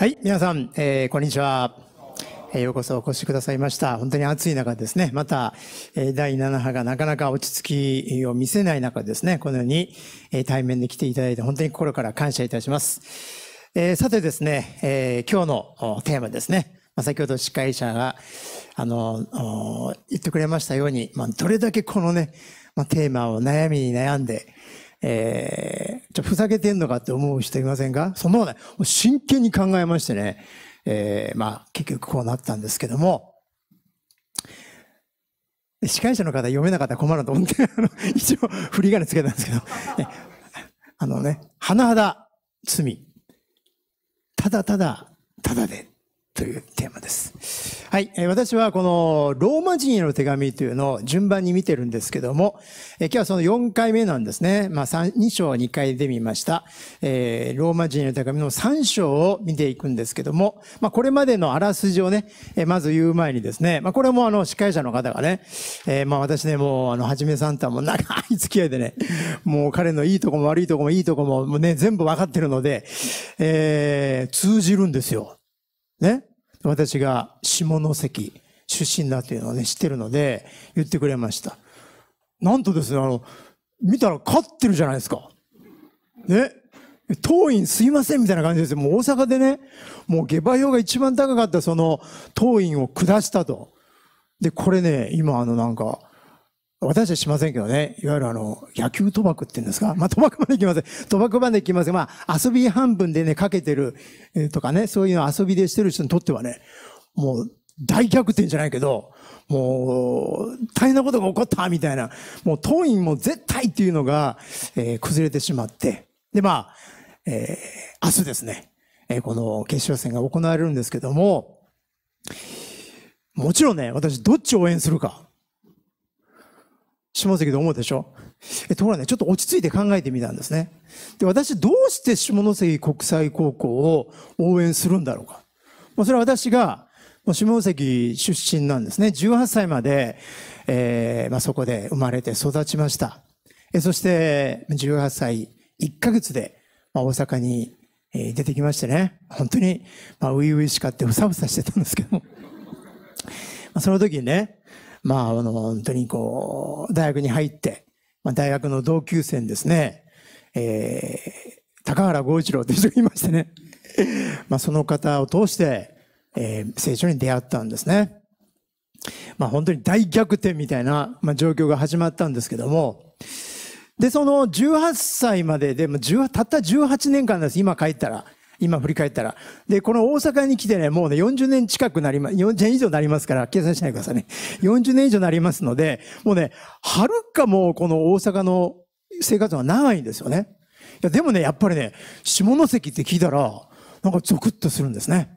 はい、皆さん、えー、こんにちは。えー、ようこそお越しくださいました。本当に暑い中ですね、また、えー、第7波がなかなか落ち着きを見せない中ですね、このように、え対面で来ていただいて本当に心から感謝いたします。えさてですね、え今日のテーマですね、まあ、先ほど司会者が、あの、言ってくれましたように、まあ、どれだけこのね、まあ、テーマを悩みに悩んで、えー、ちょ、ふざけてんのかって思う人いませんかそんなこと真剣に考えましてね、えー、まあ、結局こうなったんですけども、司会者の方読めなかったら困ると思って、あの、一応、振り金つけたんですけど、あのね、甚だ罪。ただただ、ただでというテーマです。はい、え私はこのローマ人への手紙というのを順番に見てるんですけども、え今日はその4回目なんですね。まあ2章2回で見ました。えー、ローマ人への手紙の3章を見ていくんですけども、まあこれまでのあらすじをね、えまず言う前にですね、まあこれもあの司会者の方がね、えー、まあ私ね、もうあの、はじめさんとはもう長い付き合いでね、もう彼のいいとこも悪いとこもいいとこももうね、全部わかってるので、えー、通じるんですよ。ね。私が下関出身だというのをね、知ってるので、言ってくれました。なんとですね、あの、見たら勝ってるじゃないですか。ね。当院すいませんみたいな感じですよ。もう大阪でね、もう下馬評が一番高かったその当院を下したと。で、これね、今あのなんか、私ちしませんけどね、いわゆるあの、野球賭博って言うんですか まあ、賭博まで行きません。賭博まで行きません。まあ、遊び半分でね、かけてる、えー、とかね、そういうの遊びでしてる人にとってはね、もう、大逆転じゃないけど、もう、大変なことが起こったみたいな、もう、当院も絶対っていうのが、えー、崩れてしまって、で、まあ、えー、明日ですね、えー、この決勝戦が行われるんですけども、もちろんね、私、どっちを応援するか、下関で思うでしょところがね、ちょっと落ち着いて考えてみたんですね。で、私どうして下関国際高校を応援するんだろうか。まそれは私が、もう下関出身なんですね。18歳まで、えー、まあ、そこで生まれて育ちました。えそして、18歳1ヶ月で、まあ、大阪に、え出てきましてね、本当に、まあ、ういしかってふさふさしてたんですけども。まあ、その時にね、まあ、あの、本当にこう、大学に入って、まあ、大学の同級生にですね、えー、高原剛一郎という人がいましてね、まあ、その方を通して、えー、聖書に出会ったんですね。まあ、本当に大逆転みたいな、まあ、状況が始まったんですけども、で、その18歳まででも、たった18年間です、今帰ったら。今振り返ったら。で、この大阪に来てね、もうね、40年近くなりま、40年以上になりますから、計算しないでくださいね。40年以上になりますので、もうね、はるかもうこの大阪の生活は長いんですよね。いや、でもね、やっぱりね、下関って聞いたら、なんかゾクッとするんですね。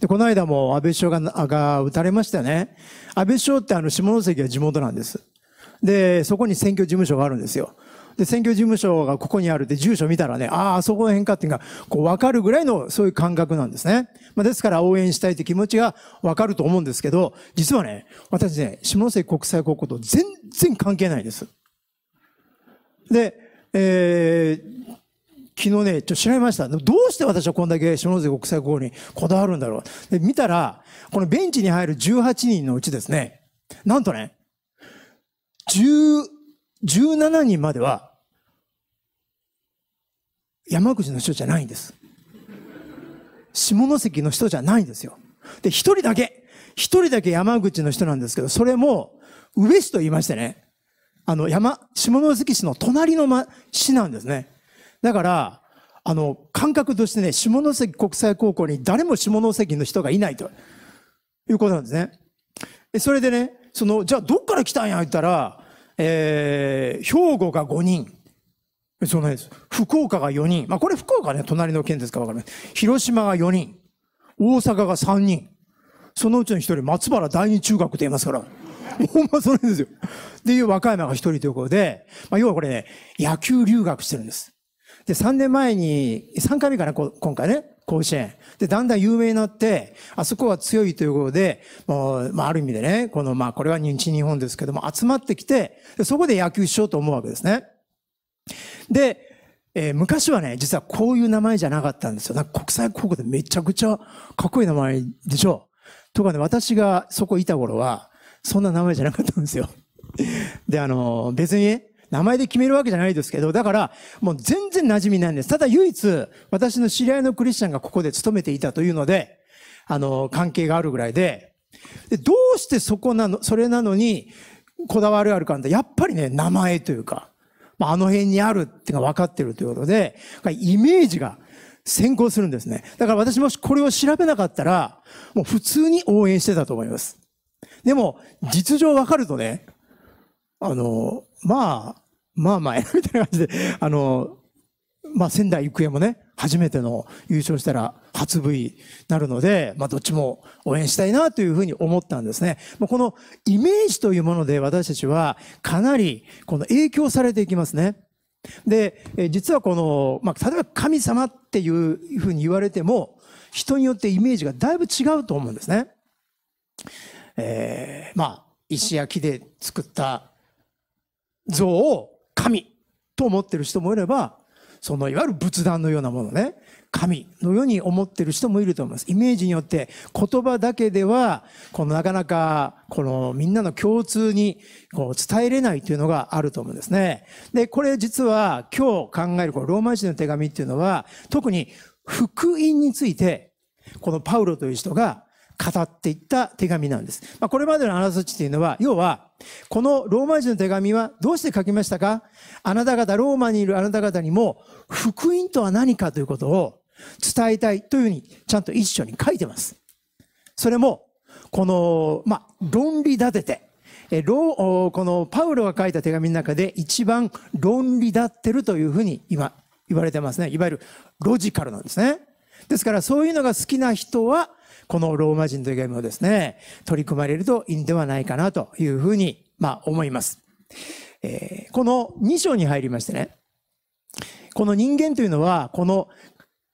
で、この間も安倍首相が、が撃たれましたね。安倍首相ってあの、下関は地元なんです。で、そこに選挙事務所があるんですよ。で、選挙事務所がここにあるで住所見たらね、ああ、そこら辺かっていうのが、こうわかるぐらいのそういう感覚なんですね。まあ、ですから応援したいって気持ちがわかると思うんですけど、実はね、私ね、下関国際高校と全然関係ないです。で、えー、昨日ね、ちょっと調べました。どうして私はこんだけ下関国際高校にこだわるんだろう。で、見たら、このベンチに入る18人のうちですね、なんとね、1 17人までは、山口の人じゃないんです。下関の人じゃないんですよ。で、一人だけ、一人だけ山口の人なんですけど、それも、上市と言いましてね、あの、山、下関市の隣の、ま、市なんですね。だから、あの、感覚としてね、下関国際高校に誰も下関の人がいないということなんですね。それでね、その、じゃあどっから来たんや言ったら、えー、兵庫が5人。そのです。福岡が4人。まあ、これ福岡ね、隣の県ですからわかります。広島が4人。大阪が3人。そのうちの1人、松原第二中学って言いますから。ほんまそれですよ。でいう和歌山が1人ということで、まあ、要はこれね、野球留学してるんです。で、3年前に、3回目かな、今回ね。甲子園。で、だんだん有名になって、あそこは強いということで、もう、まあ、ある意味でね、この、まあ、これは認知日本ですけども、集まってきて、そこで野球しようと思うわけですね。で、えー、昔はね、実はこういう名前じゃなかったんですよ。なんか国際高校でめちゃくちゃかっこいい名前でしょ。とかね、私がそこいた頃は、そんな名前じゃなかったんですよ。で、あの、別に、名前で決めるわけじゃないですけど、だから、もう全然馴染みないんです。ただ唯一、私の知り合いのクリスチャンがここで勤めていたというので、あの、関係があるぐらいで、でどうしてそこなの、それなのに、こだわりあるかって、やっぱりね、名前というか、まあ、あの辺にあるっていうのが分かってるということで、イメージが先行するんですね。だから私もしこれを調べなかったら、もう普通に応援してたと思います。でも、実情分かるとね、あの、まあ、まあまあ、みたいな感じで、あの、まあ、仙台育英もね、初めての優勝したら初 V なるので、まあ、どっちも応援したいなというふうに思ったんですね。まあ、このイメージというもので私たちはかなりこの影響されていきますね。で、実はこの、まあ、例えば神様っていうふうに言われても、人によってイメージがだいぶ違うと思うんですね。えー、まあ、石焼きで作った像を神と思ってる人もいれば、そのいわゆる仏壇のようなものね、神のように思ってる人もいると思います。イメージによって言葉だけでは、このなかなか、このみんなの共通にこう伝えれないというのがあると思うんですね。で、これ実は今日考えるこのローマ人の手紙っていうのは、特に福音について、このパウロという人が語っていった手紙なんです。まあ、これまでのあなたたちというのは、要は、このローマ人の手紙はどうして書きましたかあなた方、ローマにいるあなた方にも、福音とは何かということを伝えたいというふうに、ちゃんと一緒に書いてます。それも、この、まあ、論理立てて、えロこのパウロが書いた手紙の中で一番論理立ってるというふうに今言われてますね。いわゆるロジカルなんですね。ですからそういうのが好きな人はこのローマ人というゲームをですね、取り組まれるといいんではないかなというふうに、まあ、思います。えー、この2章に入りましてね、この人間というのは、この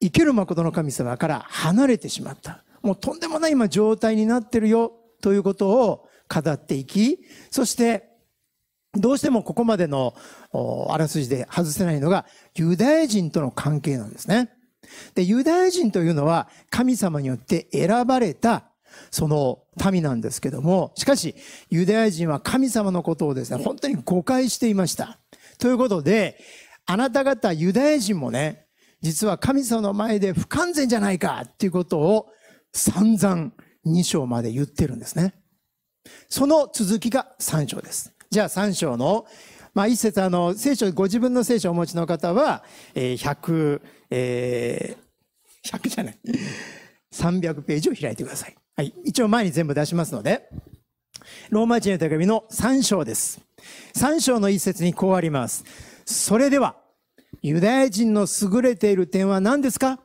生ける誠の神様から離れてしまった。もうとんでもない今状態になってるよということを語っていき、そしてどうしてもここまでのあらすじで外せないのがユダヤ人との関係なんですね。で、ユダヤ人というのは神様によって選ばれたその民なんですけども、しかし、ユダヤ人は神様のことをですね、本当に誤解していました。ということで、あなた方ユダヤ人もね、実は神様の前で不完全じゃないかっていうことを散々2章まで言ってるんですね。その続きが3章です。じゃあ3章のまあ、一節あの、聖書、ご自分の聖書をお持ちの方は、えー、100、えー、100じゃない。300ページを開いてください。はい。一応前に全部出しますので、ローマ人の手紙の3章です。3章の一節にこうあります。それでは、ユダヤ人の優れている点は何ですか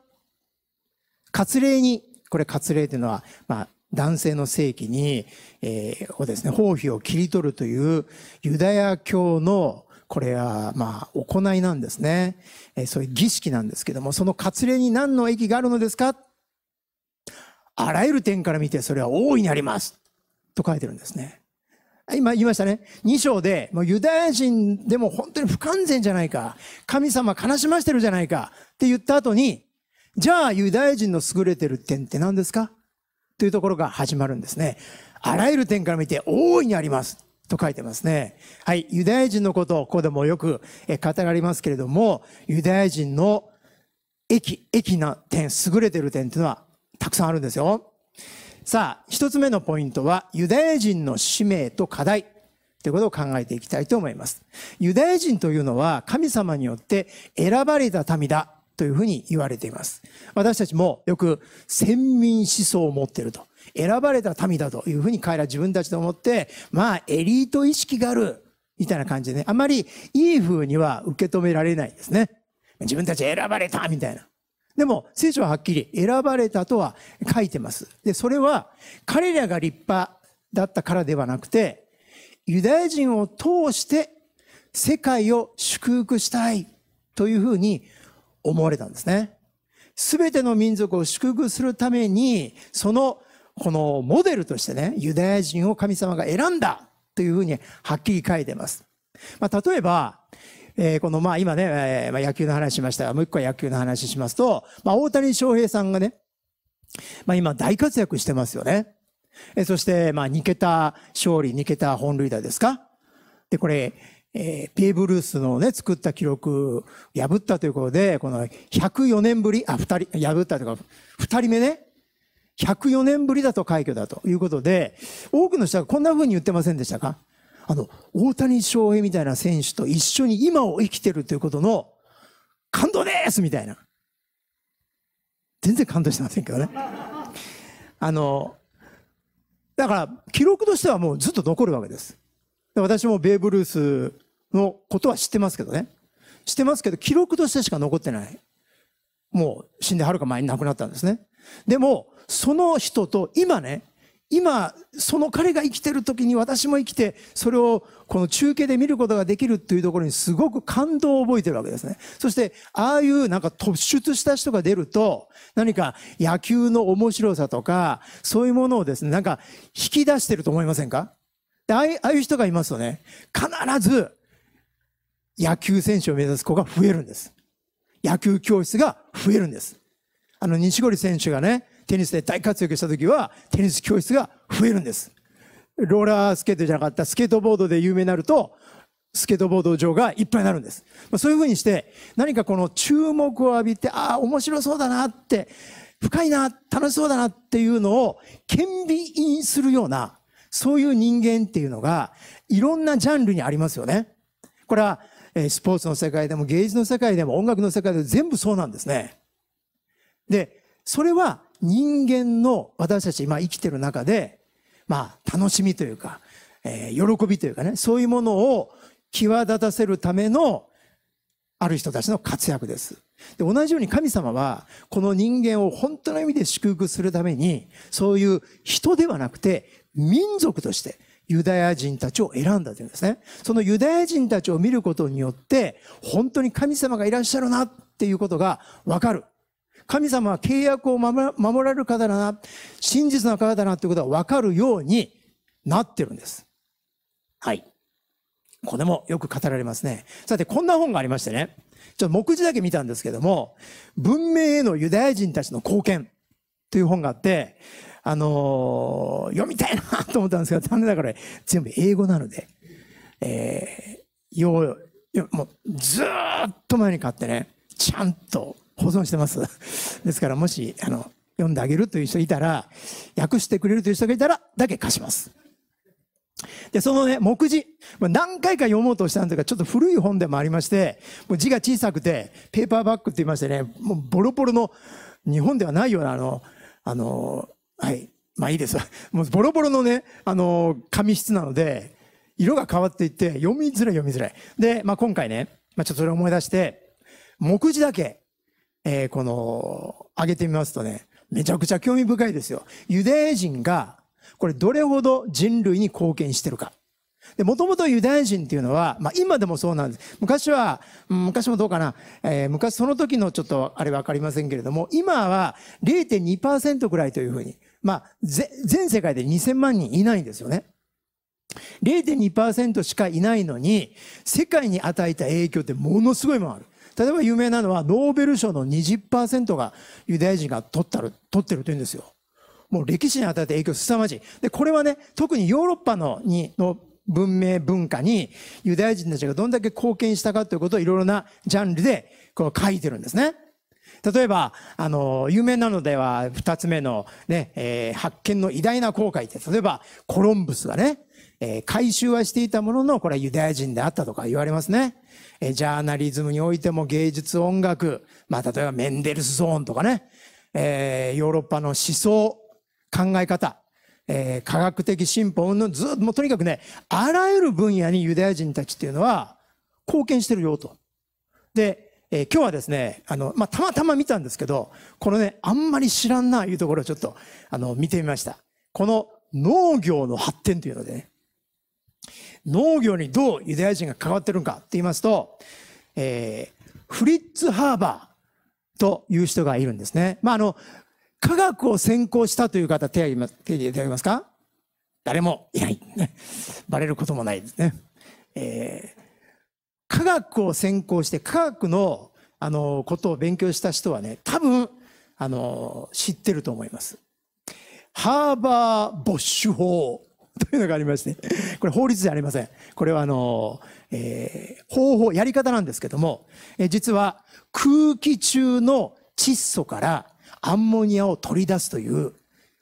割礼に、これ割礼というのは、まあ、男性の性器に、えー、をですね、包皮を切り取るというユダヤ教のこれは、まあ、行いなんですね。えー、そういう儀式なんですけども、その割礼に何の益があるのですかあらゆる点から見てそれは大いにありますと書いてるんですね。今言いましたね。2章で、もうユダヤ人でも本当に不完全じゃないか。神様悲しましてるじゃないか。って言った後に、じゃあユダヤ人の優れてる点って何ですかというところが始まるんですね。あらゆる点から見て大いにあります。と書いてますね。はい。ユダヤ人のことをここでもよく語られますけれども、ユダヤ人の駅、駅な点、優れてる点というのはたくさんあるんですよ。さあ、一つ目のポイントは、ユダヤ人の使命と課題ということを考えていきたいと思います。ユダヤ人というのは神様によって選ばれた民だというふうに言われています。私たちもよく先民思想を持っていると。選ばれた民だというふうに彼ら自分たちで思って、まあエリート意識があるみたいな感じでね、あまりいいふうには受け止められないですね。自分たち選ばれたみたいな。でも、聖書ははっきり選ばれたとは書いてます。で、それは彼らが立派だったからではなくて、ユダヤ人を通して世界を祝福したいというふうに思われたんですね。すべての民族を祝福するために、その、このモデルとしてね、ユダヤ人を神様が選んだというふうにはっきり書いてます。まあ、例えば、えー、この、まあ今ね、えー、まあ、野球の話しましたが、もう一個は野球の話しますと、まあ大谷翔平さんがね、まあ今大活躍してますよね。えー、そして、まあ2桁勝利、2桁本塁打ですかで、これ、えー、ピーブルースのね、作った記録、破ったということで、この104年ぶり、あ、二人、破ったというか、二人目ね、104年ぶりだと快挙だということで、多くの人がこんな風に言ってませんでしたかあの、大谷翔平みたいな選手と一緒に今を生きてるということの、感動ですみたいな。全然感動してませんけどね。あの、だから、記録としてはもうずっと残るわけです。私もベーブ・ルースのことは知ってますけどね。知ってますけど、記録としてしか残ってない。もう死んではるか前に亡くなったんですね。でも、その人と今ね、今、その彼が生きてる時に私も生きて、それをこの中継で見ることができるっていうところにすごく感動を覚えてるわけですね。そして、ああいうなんか突出した人が出ると、何か野球の面白さとか、そういうものをですね、なんか引き出してると思いませんかああいう人がいますとね、必ず野球選手を目指す子が増えるんです。野球教室が増えるんです。あの、西堀選手がね、テニスで大活躍した時は、テニス教室が増えるんです。ローラースケートじゃなかったスケートボードで有名になると、スケートボード場がいっぱいになるんです。まあ、そういうふうにして、何かこの注目を浴びて、ああ、面白そうだなって、深いな、楽しそうだなっていうのを、顕微にするような、そういう人間っていうのが、いろんなジャンルにありますよね。これはえスポーツの世界でも芸術の世界でも音楽の世界でも全部そうなんですね。で、それは人間の私たち今生きてる中で、まあ楽しみというか、えー、喜びというかね、そういうものを際立たせるためのある人たちの活躍です。で、同じように神様は、この人間を本当の意味で祝福するために、そういう人ではなくて、民族として、ユダヤ人たちを選んだというんですね。そのユダヤ人たちを見ることによって、本当に神様がいらっしゃるなっていうことがわかる。神様は契約を守られる方だな、真実な方だなっていうことがわかるようになってるんです。はい。これもよく語られますね。さて、こんな本がありましてね。ちょっと目次だけ見たんですけども、文明へのユダヤ人たちの貢献という本があって、あの読みたいなと思ったんですが、残念ながら全部英語なので、えー、よもうずっと前に買ってね、ちゃんと保存してます。ですから、もし、あの、読んであげるという人いたら、訳してくれるという人がいたら、だけ貸します。で、そのね、目次、何回か読もうとしたんですが、ちょっと古い本でもありまして、もう字が小さくて、ペーパーバッグって言いましてね、もうボロボロの、日本ではないような、あの、あの、はい。まあいいです。もうボロボロのね、あのー、紙質なので、色が変わっていって、読みづらい読みづらい。で、まあ今回ね、まあちょっとそれを思い出して、目次だけ、えー、この、上げてみますとね、めちゃくちゃ興味深いですよ。ユダヤ人が、これどれほど人類に貢献してるか。で、もともとユダヤ人っていうのは、まあ今でもそうなんです。昔は、昔もどうかな、えー、昔その時のちょっとあれわかりませんけれども、今は0.2%ぐらいというふうに、まあ、全世界で2000万人いないんですよね。0.2%しかいないのに、世界に与えた影響ってものすごいものある。例えば有名なのは、ノーベル賞の20%がユダヤ人が取ったる、取ってるというんですよ。もう歴史に与えた影響凄まじい。で、これはね、特にヨーロッパの、に、の文明文化にユダヤ人たちがどんだけ貢献したかということをいろいろなジャンルでこう書いてるんですね。例えば、あの、有名なのでは2つ目のね、えー、発見の偉大な航海って、例えばコロンブスがね、えー、回収はしていたものの、これはユダヤ人であったとか言われますね。えー、ジャーナリズムにおいても芸術音楽、まあ、例えばメンデルスゾーンとかね、えー、ヨーロッパの思想、考え方、えー、科学的進歩のずっと、もうとにかくね、あらゆる分野にユダヤ人たちっていうのは貢献してるよと。で、えー、今日はですね、あの、まあ、たまたま見たんですけど、このね、あんまり知らんな、いうところをちょっと、あの、見てみました。この農業の発展というのでね、農業にどうユダヤ人が関わってるのかって言いますと、えー、フリッツ・ハーバーという人がいるんですね。まあ、あの、科学を専攻したという方、手を挙げます、ますか誰もいない。バレることもないですね。えー、科学を専攻して科学のあのことを勉強した人はね多分あの知ってると思います。ハーバー・ボッシュ法というのがありまして、これ法律じゃありません。これはあの、えー、方法、やり方なんですけども、えー、実は空気中の窒素からアンモニアを取り出すという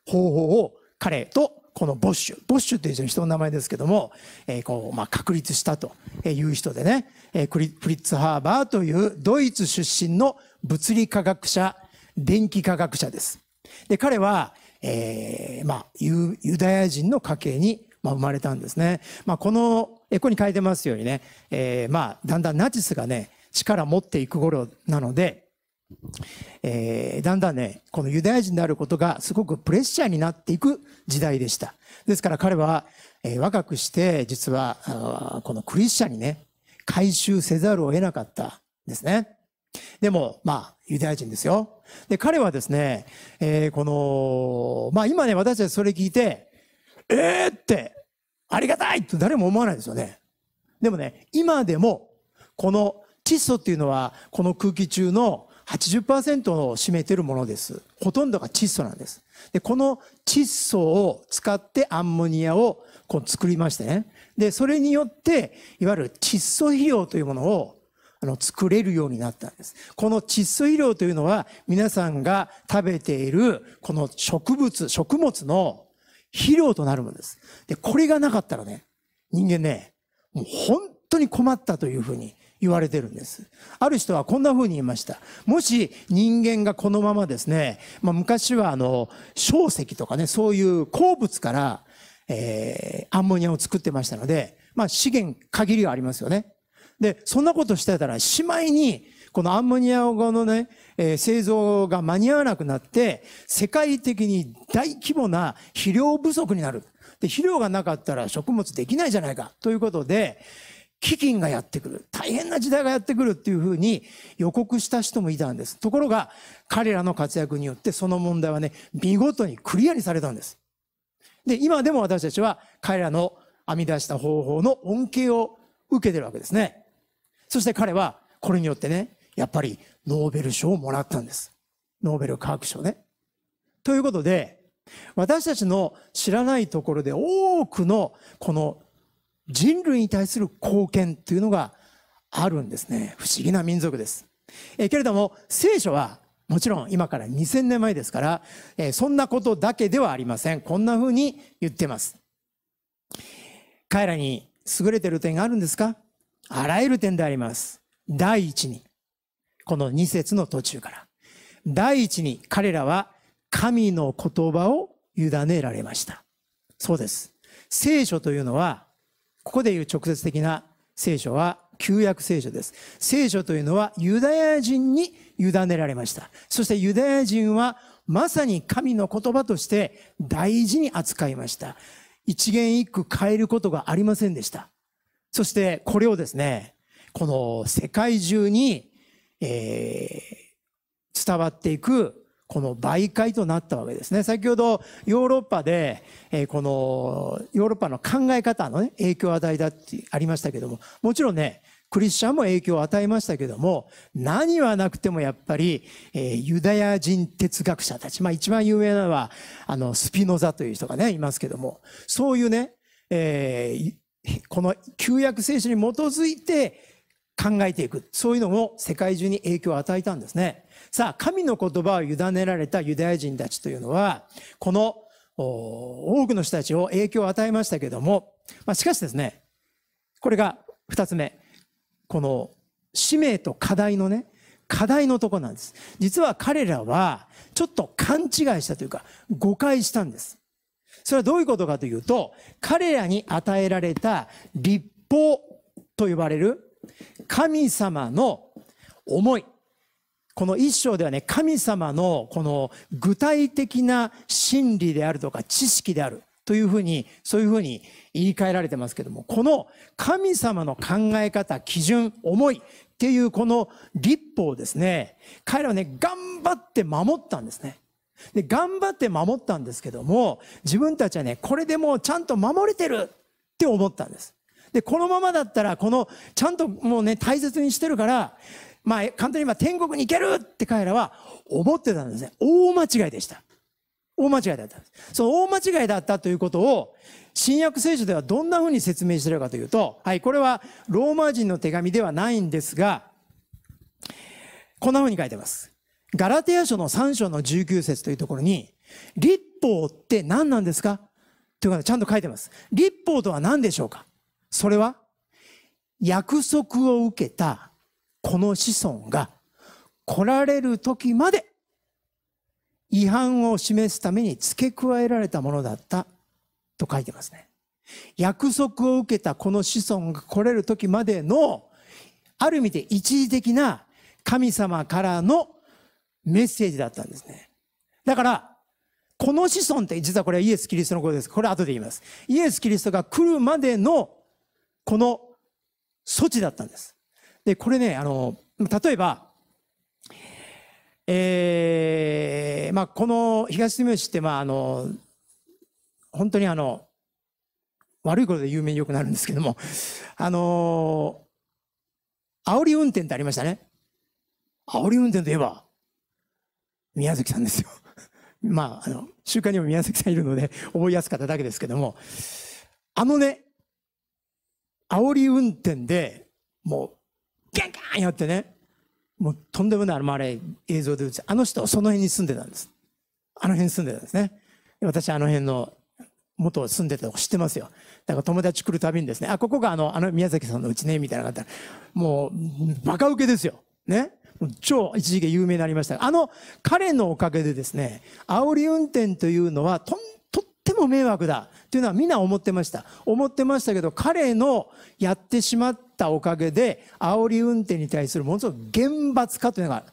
方法を彼とこのボッシュ、ボッシュっていう人の名前ですけども、えー、こう、まあ、確立したという人でね、えフリッツ・ハーバーというドイツ出身の物理科学者、電気科学者です。で、彼は、えー、まあユ、ユダヤ人の家系に、まあ、生まれたんですね。まあ、この、えここに書いてますようにね、えー、まあ、だんだんナチスがね、力持っていく頃なので、えー、だんだんね、このユダヤ人であることがすごくプレッシャーになっていく時代でした。ですから彼は、えー、若くして、実は、このクリスチャンにね、回収せざるを得なかったんですね。でも、まあ、ユダヤ人ですよ。で、彼はですね、えー、この、まあ今ね、私たちそれ聞いて、えーって、ありがたいと誰も思わないですよね。でもね、今でも、この窒素っていうのは、この空気中の80%を占めてるものです。ほとんどが窒素なんです。で、この窒素を使ってアンモニアをこう作りましてね、で、それによって、いわゆる窒素肥料というものをあの作れるようになったんです。この窒素肥料というのは皆さんが食べているこの植物、食物の肥料となるものです。で、これがなかったらね、人間ね、もう本当に困ったというふうに言われてるんです。ある人はこんな風に言いました。もし人間がこのままですね、まあ、昔はあの、小石とかね、そういう鉱物からえー、アンモニアを作ってましたので、まあ資源限りはありますよね。で、そんなことしてたら、しまいに、このアンモニア語のね、えー、製造が間に合わなくなって、世界的に大規模な肥料不足になる。で、肥料がなかったら食物できないじゃないか。ということで、飢饉がやってくる。大変な時代がやってくるっていうふうに予告した人もいたんです。ところが、彼らの活躍によってその問題はね、見事にクリアにされたんです。で、今でも私たちは彼らの編み出した方法の恩恵を受けてるわけですね。そして彼はこれによってね、やっぱりノーベル賞をもらったんです。ノーベル科学賞ね。ということで、私たちの知らないところで多くのこの人類に対する貢献というのがあるんですね。不思議な民族です。えけれども、聖書はもちろん今から2000年前ですから、えー、そんなことだけではありません。こんな風に言ってます。彼らに優れてる点があるんですかあらゆる点であります。第一に、この2節の途中から。第一に彼らは神の言葉を委ねられました。そうです。聖書というのは、ここでいう直接的な聖書は旧約聖書です。聖書というのはユダヤ人に委ねられました。そしてユダヤ人はまさに神の言葉として大事に扱いました。一言一句変えることがありませんでした。そしてこれをですね、この世界中に、えー、伝わっていくこの媒介となったわけですね。先ほどヨーロッパで、えー、このヨーロッパの考え方の、ね、影響を与えたってありましたけども、もちろんね、クリスチャンも影響を与えましたけども何はなくてもやっぱり、えー、ユダヤ人哲学者たち、まあ、一番有名なのはあのスピノザという人がねいますけどもそういうね、えー、この旧約聖書に基づいて考えていくそういうのも世界中に影響を与えたんですねさあ神の言葉を委ねられたユダヤ人たちというのはこの多くの人たちを影響を与えましたけども、まあ、しかしですねこれが二つ目この使命と課題のね、課題のとこなんです。実は彼らは、ちょっと勘違いしたというか、誤解したんです。それはどういうことかというと、彼らに与えられた立法と呼ばれる神様の思い。この一章ではね、神様のこの具体的な真理であるとか知識である。というふうに、そういうふうに言い換えられてますけども、この神様の考え方、基準、思いっていうこの立法をですね、彼らはね、頑張って守ったんですね。で、頑張って守ったんですけども、自分たちはね、これでもうちゃんと守れてるって思ったんです。で、このままだったら、この、ちゃんともうね、大切にしてるから、まあ、簡単に今天国に行けるって彼らは思ってたんですね。大間違いでした。大間違いだった。その大間違いだったということを、新約聖書ではどんなふうに説明しているかというと、はい、これはローマ人の手紙ではないんですが、こんなふうに書いてます。ガラテヤ書の3章の19節というところに、立法って何なんですかというか、ちゃんと書いてます。立法とは何でしょうかそれは、約束を受けたこの子孫が来られる時まで違反を示すために付け加えられたものだったと書いてますね。約束を受けたこの子孫が来れる時までの、ある意味で一時的な神様からのメッセージだったんですね。だから、この子孫って実はこれはイエス・キリストのことです。これ後で言います。イエス・キリストが来るまでのこの措置だったんです。で、これね、あの、例えば、えーまあ、この東住吉って、まあ、あの本当にあの悪いことで有名によくなるんですけども、あの煽り運転ってありましたね。煽り運転といえば、宮崎さんですよ。まあ、あの、週刊にも宮崎さんいるので、覚えやすかっただけですけども、あのね、煽り運転でもう、ガンガンやってね、もうとんでもない、れもあれ映像で映あの人その辺に住んでたんです。あの辺に住んでたんですね。私あの辺の元住んでたとこ知ってますよ。だから友達来るたびにですね、あ、ここがあの、あの宮崎さんのうちね、みたいな方、もう、バカウケですよ。ね。超一時期有名になりましたあの彼のおかげでですね煽り運転というのはとっても迷惑だというのはみんな思ってました思ってましたけど彼のやってしまっったおかげで、煽り運転に対するものすごく厳罰化というのが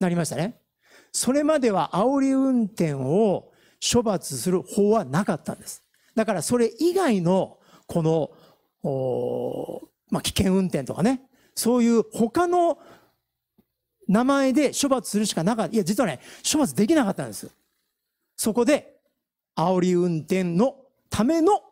なりましたね。それまでは煽り運転を処罰する法はなかったんです。だからそれ以外の、この、まあ、危険運転とかね、そういう他の名前で処罰するしかなかった。いや、実はね、処罰できなかったんです。そこで、煽り運転のための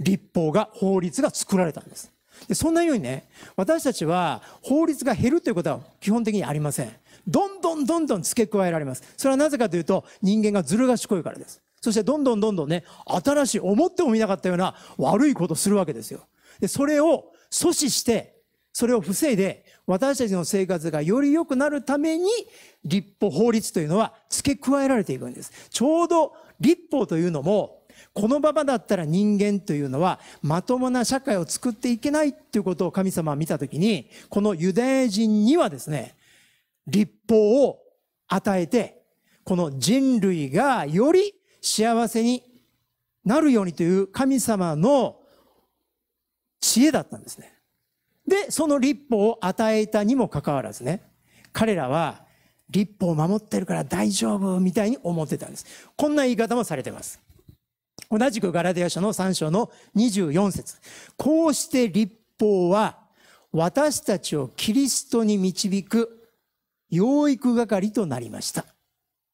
立法が、法律が作られたんです。でそんなようにね私たちは法律が減るということは基本的にありませんどんどんどんどん付け加えられますそれはなぜかというと人間がずる賢いからですそしてどんどんどんどんね新しい思ってもみなかったような悪いことをするわけですよでそれを阻止してそれを防いで私たちの生活がより良くなるために立法法律というのは付け加えられていくんですちょうど立法というのもこのままだったら人間というのはまともな社会を作っていけないということを神様は見たときに、このユダヤ人にはですね、立法を与えて、この人類がより幸せになるようにという神様の知恵だったんですね。で、その立法を与えたにもかかわらずね、彼らは立法を守ってるから大丈夫みたいに思ってたんです。こんな言い方もされてます。同じくガラディア書の3章の24節こうして立法は私たちをキリストに導く養育係となりました。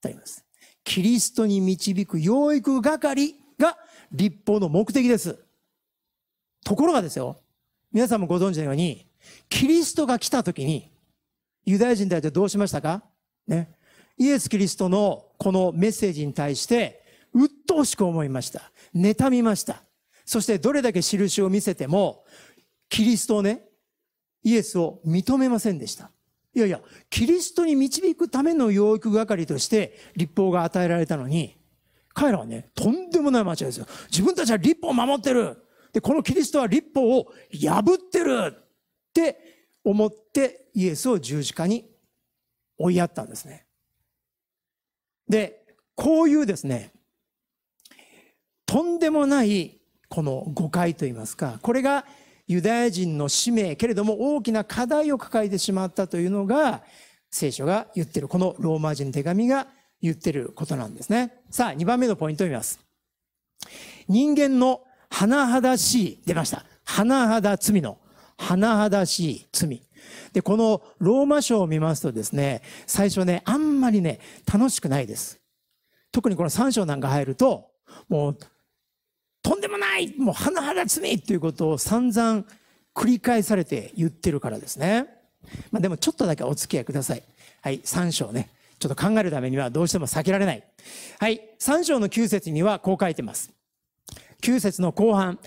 とあります。キリストに導く養育係が立法の目的です。ところがですよ、皆さんもご存知のように、キリストが来た時に、ユダヤ人たってどうしましたかね。イエス・キリストのこのメッセージに対して、鬱陶しく思いました。妬みました。そしてどれだけ印を見せても、キリストをね、イエスを認めませんでした。いやいや、キリストに導くための養育係として立法が与えられたのに、彼らはね、とんでもない間違いですよ。自分たちは立法を守ってる。で、このキリストは立法を破ってるって思ってイエスを十字架に追いやったんですね。で、こういうですね、とんでもないこの誤解といいますかこれがユダヤ人の使命けれども大きな課題を抱えてしまったというのが聖書が言ってるこのローマ人手紙が言ってることなんですねさあ2番目のポイントを見ます人間の甚だしい出ました甚だ罪の甚だしい罪でこのローマ書を見ますとですね最初ねあんまりね楽しくないです特にこの3章なんか入るともういもう甚だ罪っていうことを散々繰り返されて言ってるからですね。まあでもちょっとだけお付き合いください。はい、3章ね。ちょっと考えるためにはどうしても避けられない。はい、3章の9節にはこう書いてます。9節の後半、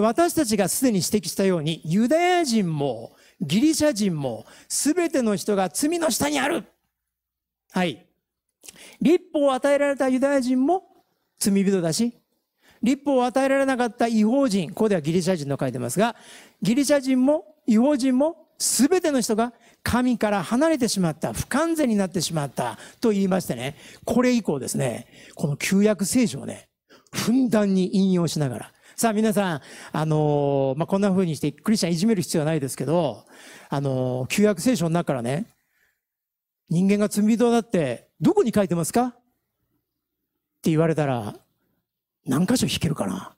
私たちがすでに指摘したように、ユダヤ人もギリシャ人も全ての人が罪の下にある。はい。立法を与えられたユダヤ人も罪人だし、立法を与えられなかった違法人、ここではギリシャ人と書いてますが、ギリシャ人も違法人も全ての人が神から離れてしまった、不完全になってしまったと言いましてね、これ以降ですね、この旧約聖書をね、ふんだんに引用しながら、さあ皆さん、あのー、まあ、こんな風にしてクリスチャンいじめる必要はないですけど、あのー、旧約聖書の中からね、人間が罪人だってどこに書いてますかって言われたら、何箇所弾けるかな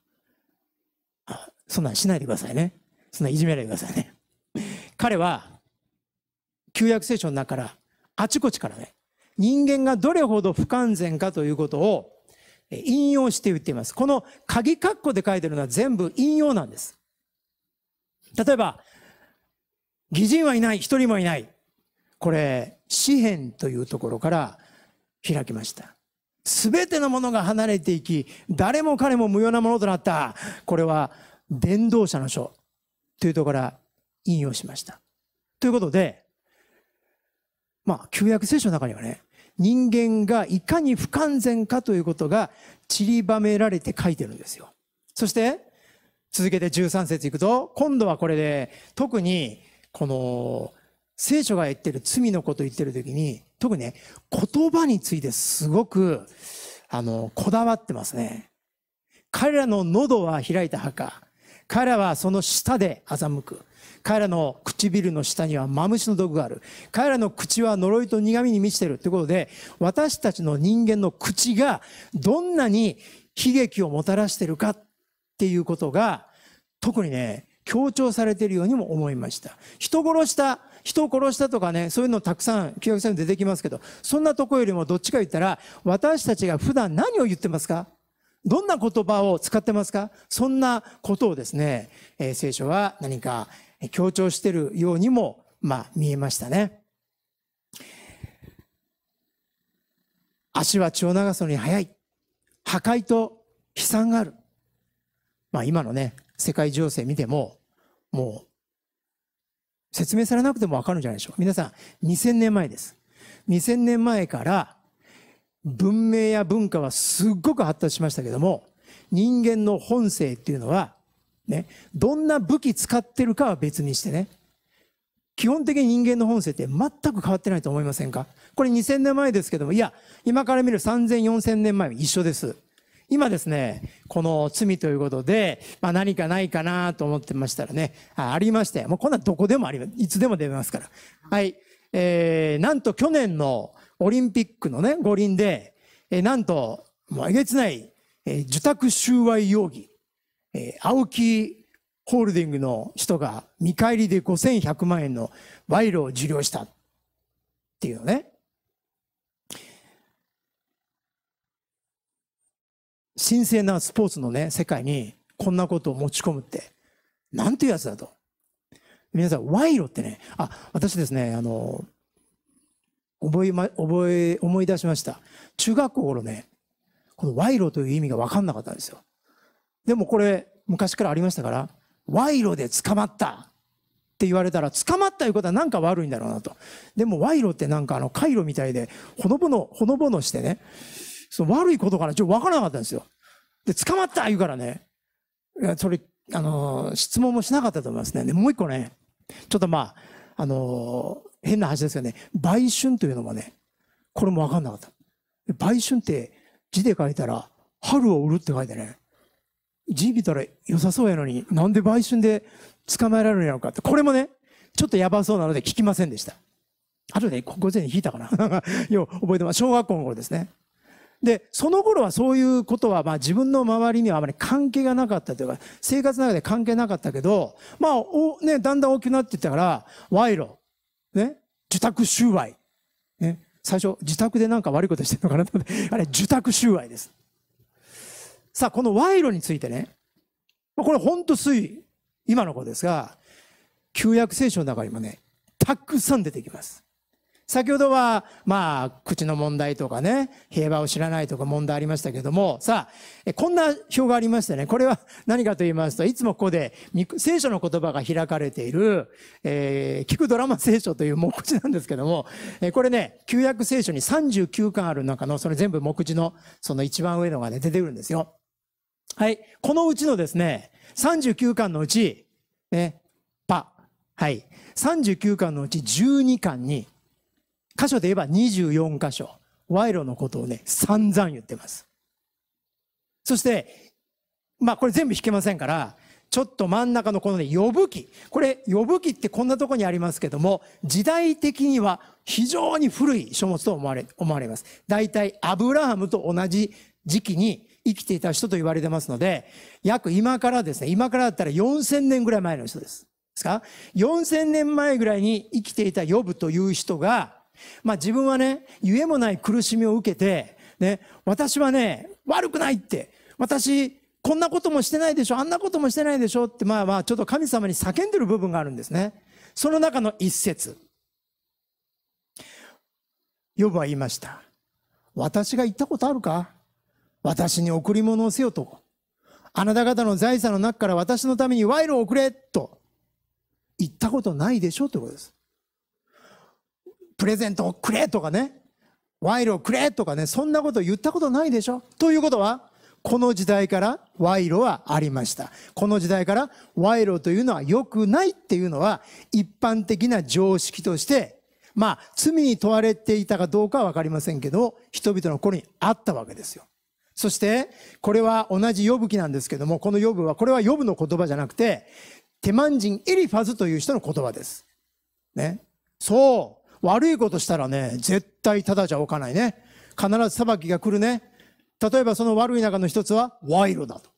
あそんなんしないでくださいね。そんないじめないでくださいね。彼は、旧約聖書の中から、あちこちからね、人間がどれほど不完全かということを引用して言っています。この鍵括弧で書いてるのは全部引用なんです。例えば、偽人はいない、一人もいない。これ、詩篇というところから開きました。全てのものが離れていき、誰も彼も無用なものとなった。これは、伝道者の書というところから引用しました。ということで、まあ、旧約聖書の中にはね、人間がいかに不完全かということが散りばめられて書いてるんですよ。そして、続けて13節いくと、今度はこれで、特に、この、聖書が言ってる罪のことを言ってる時に、特にね、言葉についてすごく、あの、こだわってますね。彼らの喉は開いた墓。彼らはその舌で欺く。彼らの唇の下にはマムシの毒がある。彼らの口は呪いと苦みに満ちてる。ということで、私たちの人間の口がどんなに悲劇をもたらしてるかっていうことが、特にね、強調されているようにも思いました。人殺した人を殺したとかね、そういうのたくさん、旧約聖書に出てきますけど、そんなとこよりもどっちか言ったら、私たちが普段何を言ってますかどんな言葉を使ってますかそんなことをですね、えー、聖書は何か強調しているようにも、まあ、見えましたね。足は血を流すのに早い。破壊と悲惨がある。まあ今のね、世界情勢見ても、もう説明されなくてもわかるんじゃないでしょうか。皆さん、2000年前です。2000年前から文明や文化はすっごく発達しましたけども、人間の本性っていうのは、ね、どんな武器使ってるかは別にしてね、基本的に人間の本性って全く変わってないと思いませんかこれ2000年前ですけども、いや、今から見る3000、4000年前は一緒です。今ですね、この罪ということで、まあ、何かないかなと思ってましたらね、あありまして、もうこんなどこでもあります。いつでも出ますから。はい。えー、なんと去年のオリンピックのね、五輪で、えー、なんと、もうえげつない、えー、受託収賄容疑、えー、青木ホールディングの人が見返りで5100万円の賄賂を受領したっていうのね。神聖なスポーツのね、世界にこんなことを持ち込むって、なんていうやつだと。皆さん、賄賂ってね、あ、私ですね、あの、覚え、ま、覚え、思い出しました。中学校頃ね、この賄賂という意味が分かんなかったんですよ。でもこれ、昔からありましたから、賄賂で捕まったって言われたら、捕まったいうことはなんか悪いんだろうなと。でも賄賂ってなんかあの、回路みたいで、ほのぼの、ほのぼのしてね、その悪いことからちょっと分からなかったんですよ。で、捕まった言うからね、それ、あの質問もしなかったと思いますね。で、もう一個ね、ちょっとまあ、あの変な話ですよね、売春というのもね、これも分かんなかった。売春って字で書いたら、春を売るって書いてね、字見たら良さそうやのに、なんで売春で捕まえられるのかって、これもね、ちょっとやばそうなので聞きませんでした。後で午前に引いたかな よう覚えてます。小学校の頃ですね。で、その頃はそういうことは、まあ自分の周りにはあまり関係がなかったというか、生活の中で関係なかったけど、まあ、お、ね、だんだん大きくなっていったから、賄賂、ね、受託収賄、ね、最初、自宅でなんか悪いことしてるのかなと思って、あれ、受託収賄です。さあ、この賄賂についてね、これほんと推移、今の子ですが、旧約聖書の中にもね、たくさん出てきます。先ほどは、まあ、口の問題とかね、平和を知らないとか問題ありましたけども、さあ、こんな表がありましてね、これは 何かと言いますと、いつもここで聖書の言葉が開かれている、えー、聞くドラマ聖書という目次なんですけども、えー、これね、旧約聖書に39巻ある中の、それ全部目次の、その一番上のがね、出てくるんですよ。はい。このうちのですね、39巻のうち、ね、パ、はい。39巻のうち12巻に、箇所で言えば24箇所、賄賂のことをね、散々言ってます。そして、まあこれ全部弾けませんから、ちょっと真ん中のこのね、呼ぶ記。これ、呼ぶ記ってこんなとこにありますけども、時代的には非常に古い書物と思われ、思われます。大体、アブラハムと同じ時期に生きていた人と言われてますので、約今からですね、今からだったら4000年ぐらい前の人です。ですか ?4000 年前ぐらいに生きていた呼ぶという人が、まあ自分はね、ゆえもない苦しみを受けて、ね、私はね、悪くないって、私、こんなこともしてないでしょ、あんなこともしてないでしょって、まあまあ、ちょっと神様に叫んでる部分があるんですね。その中の一節。ヨブは言いました。私が言ったことあるか私に贈り物をせよと。あなた方の財産の中から私のために賄賂を送れと言ったことないでしょということです。プレゼントをくれとかね、賄賂をくれとかね、そんなこと言ったことないでしょということは、この時代から賄賂はありました。この時代から賄賂というのは良くないっていうのは一般的な常識として、まあ罪に問われていたかどうかはわかりませんけど、人々の頃にあったわけですよ。そして、これは同じヨブ記なんですけども、このヨブは、これはヨブの言葉じゃなくて、テマン人エリファズという人の言葉です。ね。そう。悪いことしたらね、絶対ただじゃおかないね。必ず裁きが来るね。例えばその悪い中の一つは賄賂だと。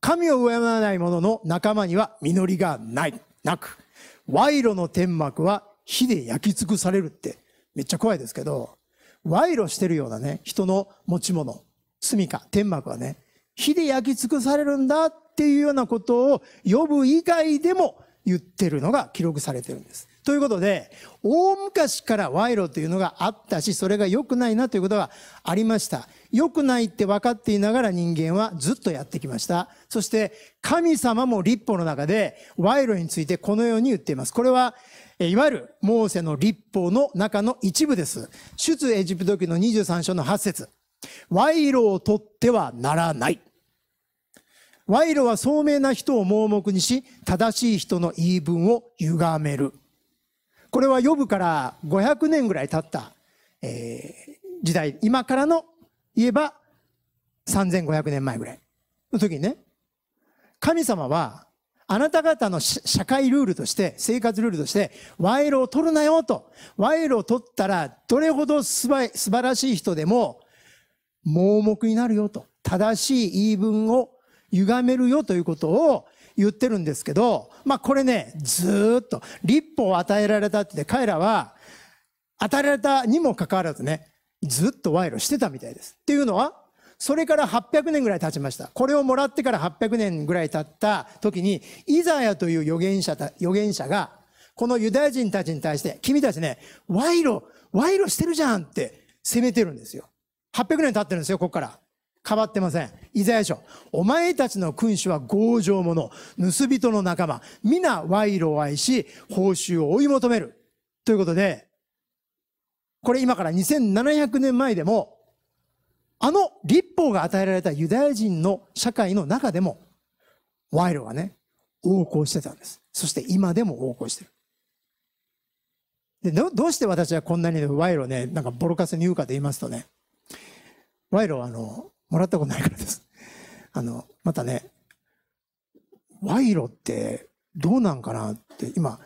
神を敬わない者の仲間には実りがない、なく。賄賂の天幕は火で焼き尽くされるって、めっちゃ怖いですけど、賄賂してるようなね、人の持ち物、住処、天幕はね、火で焼き尽くされるんだっていうようなことを呼ぶ以外でも言ってるのが記録されてるんです。ということで、大昔から賄賂というのがあったし、それが良くないなということがありました。良くないって分かっていながら人間はずっとやってきました。そして、神様も立法の中で賄賂についてこのように言っています。これは、いわゆるモーセの立法の中の一部です。出エジプト記の23章の8節賄賂を取ってはならない。賄賂は聡明な人を盲目にし、正しい人の言い分を歪める。これは予部から500年ぐらい経った、えー、時代、今からの言えば3500年前ぐらいの時にね、神様はあなた方の社会ルールとして、生活ルールとして、賄賂を取るなよと。賄賂を取ったら、どれほど素晴らしい人でも、盲目になるよと。正しい言い分を歪めるよということを、言ってるんですけど、まあこれね、ずっと、立法を与えられたって彼らは、与えられたにもかかわらずね、ずっと賄賂してたみたいです。っていうのは、それから800年ぐらい経ちました。これをもらってから800年ぐらい経った時に、イザヤという預言者預言者が、このユダヤ人たちに対して、君たちね、賄賂、賄賂してるじゃんって責めてるんですよ。800年経ってるんですよ、ここから。変わってません。イザヤ書。お前たちの君主は強情者、盗人の仲間、皆賄賂を愛し、報酬を追い求める。ということで、これ今から2700年前でも、あの立法が与えられたユダヤ人の社会の中でも、賄賂がね、横行してたんです。そして今でも横行してる。でどうして私はこんなに賄賂ね、なんかボロカスに言うかと言いますとね、賄賂はあの、もらったことないからです。あの、またね、賄賂ってどうなんかなって今、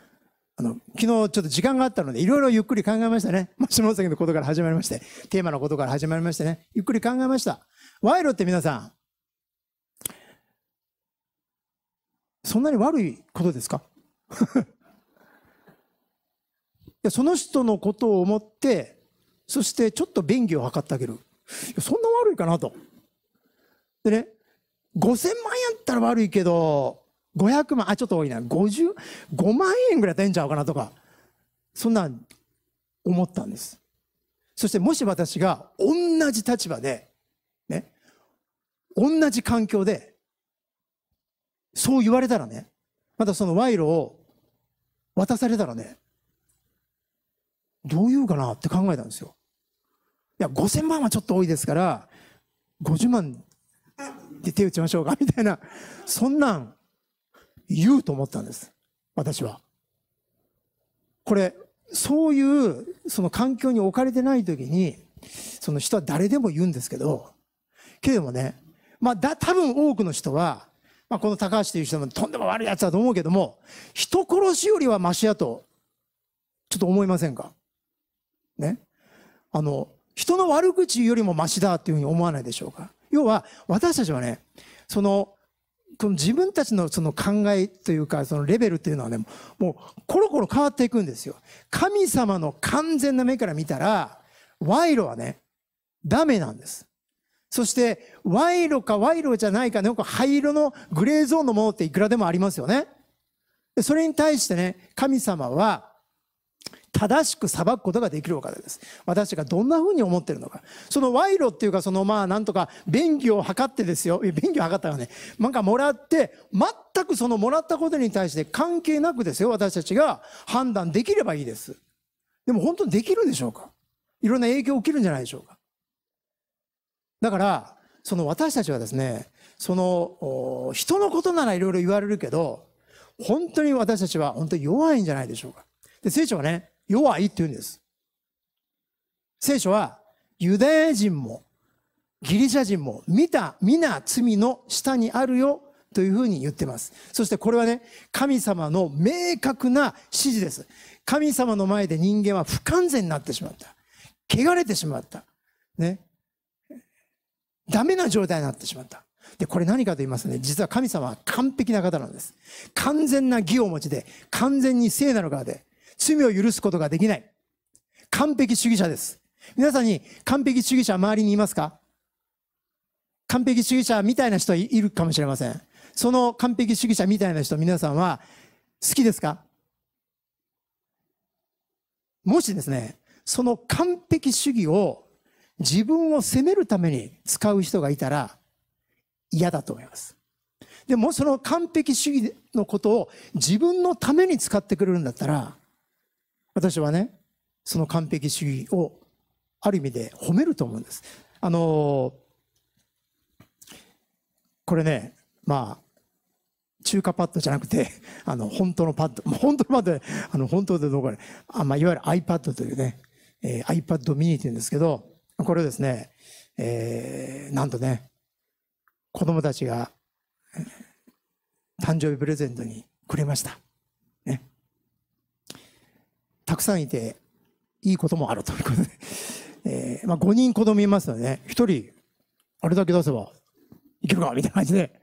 あの、昨日ちょっと時間があったので、いろいろゆっくり考えましたね。まあ、下関のことから始まりまして、テーマのことから始まりましてね、ゆっくり考えました。賄賂って皆さん、そんなに悪いことですか いやその人のことを思って、そしてちょっと便宜を図ってあげる。そんな悪いかなと。でね、5000万円ったら悪いけど、500万、あ、ちょっと多いな、55万円ぐらい出んちゃうかなとか、そんな思ったんです。そしてもし私が同じ立場で、ね、同じ環境で、そう言われたらね、またその賄賂を渡されたらね、どう言うかなって考えたんですよ。いや、5000万はちょっと多いですから、50万で手打ちましょうかみたいなそんなん言うと思ったんです私はこれそういうその環境に置かれてない時にその人は誰でも言うんですけどけれどもねまあだ多分多くの人は、まあ、この高橋という人もとんでも悪いやつだと思うけども人殺しよりはマシやとちょっと思いませんかねあの人の悪口よりもましだっていうふうに思わないでしょうか要は私たちはねそのこの自分たちのその考えというかそのレベルっていうのはねもうコロコロ変わっていくんですよ。神様の完全な目から見たら賄賂はねダメなんです。そして賄賂か賄賂じゃないかよく灰色のグレーゾーンのものっていくらでもありますよね。それに対してね神様は正しく裁くことができるお方です。私がどんなふうに思ってるのか。その賄賂っていうか、そのまあなんとか便宜を図ってですよ。便宜を図ったらね、なんかもらって、全くそのもらったことに対して関係なくですよ。私たちが判断できればいいです。でも本当にできるでしょうかいろんな影響起きるんじゃないでしょうかだから、その私たちはですね、その、人のことならいろいろ言われるけど、本当に私たちは本当に弱いんじゃないでしょうか。で、聖書はね、弱いって言うんです。聖書は、ユダヤ人もギリシャ人も見た、皆罪の下にあるよというふうに言ってます。そしてこれはね、神様の明確な指示です。神様の前で人間は不完全になってしまった。汚れてしまった。ね。ダメな状態になってしまった。で、これ何かと言いますとね、実は神様は完璧な方なんです。完全な義をお持ちで、完全に聖なる側で、罪を許すことができない。完璧主義者です。皆さんに完璧主義者周りにいますか完璧主義者みたいな人いるかもしれません。その完璧主義者みたいな人皆さんは好きですかもしですね、その完璧主義を自分を責めるために使う人がいたら嫌だと思います。でもその完璧主義のことを自分のために使ってくれるんだったら私はね、その完璧主義をある意味で褒めると思うんです。あのこれね、まあ、中華パッドじゃなくて、あの、本当のパッド、本当のパッドで、あの、本当でどこかあまあ、いわゆる iPad というね、えー、iPad mini というんですけど、これをですね、えー、なんとね、子供たちが、誕生日プレゼントにくれました。たくさんいて、いいこともあるということで。えー、まあ5人子供いますので、ね、1人、あれだけ出せばいけるかみたいな感じで。